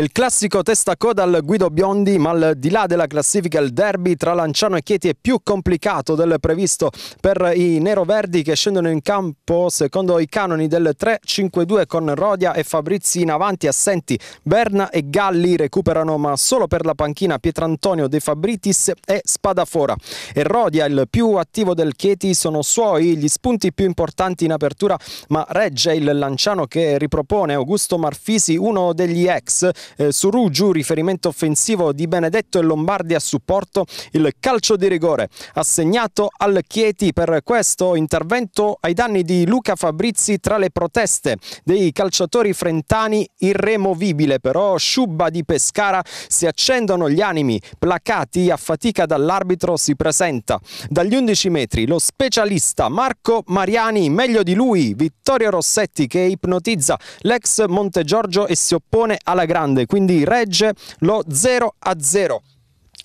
il classico testa coda al Guido Biondi, ma al di là della classifica il derby tra Lanciano e Chieti è più complicato del previsto per i neroverdi che scendono in campo secondo i canoni del 3-5-2 con Rodia e Fabrizi in avanti assenti. Berna e Galli recuperano ma solo per la panchina Pietrantonio De Fabritis e Spadafora. E Rodia il più attivo del Chieti sono suoi gli spunti più importanti in apertura ma regge il Lanciano che ripropone Augusto Marfisi uno degli ex eh, Surugiu, riferimento offensivo di Benedetto e Lombardi a supporto, il calcio di rigore assegnato al Chieti per questo intervento ai danni di Luca Fabrizi tra le proteste dei calciatori frentani irremovibile però Sciubba di Pescara si accendono gli animi placati a fatica dall'arbitro si presenta dagli 11 metri lo specialista Marco Mariani meglio di lui Vittorio Rossetti che ipnotizza l'ex Montegiorgio e si oppone alla grande grande, quindi regge lo 0 a 0.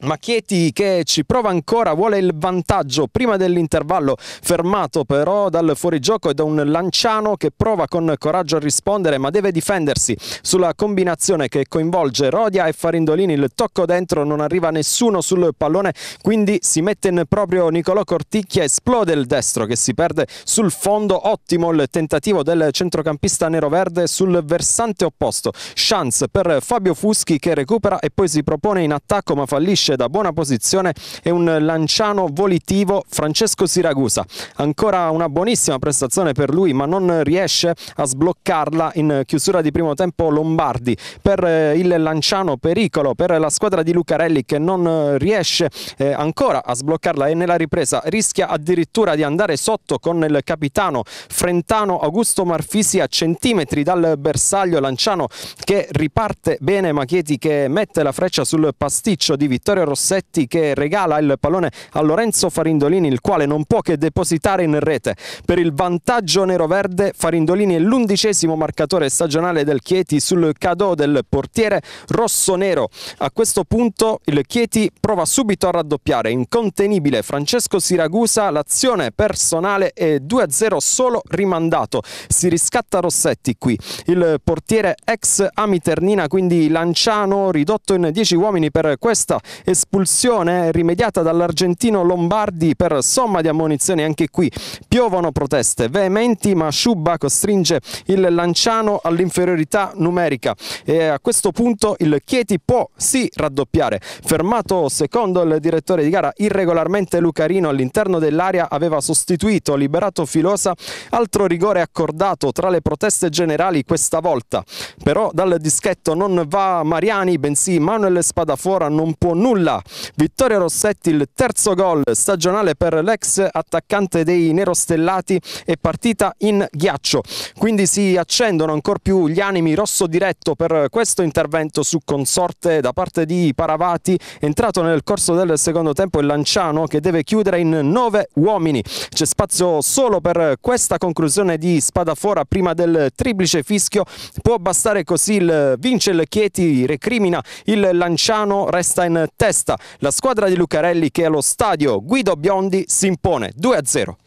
Macchietti che ci prova ancora, vuole il vantaggio prima dell'intervallo, fermato però dal fuorigioco e da un Lanciano che prova con coraggio a rispondere ma deve difendersi sulla combinazione che coinvolge Rodia e Farindolini, il tocco dentro, non arriva nessuno sul pallone quindi si mette in proprio Nicolò Corticchia, esplode il destro che si perde sul fondo, ottimo il tentativo del centrocampista nero-verde sul versante opposto, chance per Fabio Fuschi che recupera e poi si propone in attacco ma fallisce colpisce da buona posizione è un lanciano volitivo Francesco Siragusa. Ancora una buonissima prestazione per lui ma non riesce a sbloccarla in chiusura di primo tempo Lombardi per eh, il lanciano pericolo per la squadra di Lucarelli che non eh, riesce eh, ancora a sbloccarla e nella ripresa rischia addirittura di andare sotto con il capitano Frentano Augusto Marfisi a centimetri dal bersaglio Lanciano che riparte bene Machieti che mette la freccia sul pasticcio di Vittorio giocatore Rossetti che regala il pallone a Lorenzo Farindolini, il quale non può che depositare in rete. Per il vantaggio nero-verde, Farindolini è l'undicesimo marcatore stagionale del Chieti sul cadeau del portiere rosso-nero. A questo punto il Chieti prova subito a raddoppiare. Incontenibile Francesco Siragusa, l'azione personale è 2-0 solo rimandato. Si riscatta Rossetti qui. Il portiere ex Amiternina, quindi Lanciano, ridotto in 10 uomini per questa espulsione rimediata dall'argentino Lombardi per somma di ammonizioni anche qui. Piovono proteste veementi ma Sciubba costringe il Lanciano all'inferiorità numerica e a questo punto il Chieti può sì raddoppiare. Fermato secondo il direttore di gara irregolarmente Lucarino all'interno dell'area aveva sostituito liberato Filosa altro rigore accordato tra le proteste generali questa volta. Però dal dischetto non va Mariani bensì Manuel Spadafora non può nulla nulla. Vittorio Rossetti il terzo gol stagionale per l'ex attaccante dei nerostellati e partita in ghiaccio. Quindi si accendono ancora più gli animi rosso diretto per questo intervento su consorte da parte di Paravati, entrato nel corso del secondo tempo il Lanciano che deve chiudere in nove uomini. C'è spazio solo per questa conclusione di Spadafora prima del triplice fischio. Può bastare così il vince il Chieti, recrimina il Lanciano, resta in terra testa la squadra di Lucarelli che allo stadio Guido Biondi si impone 2-0.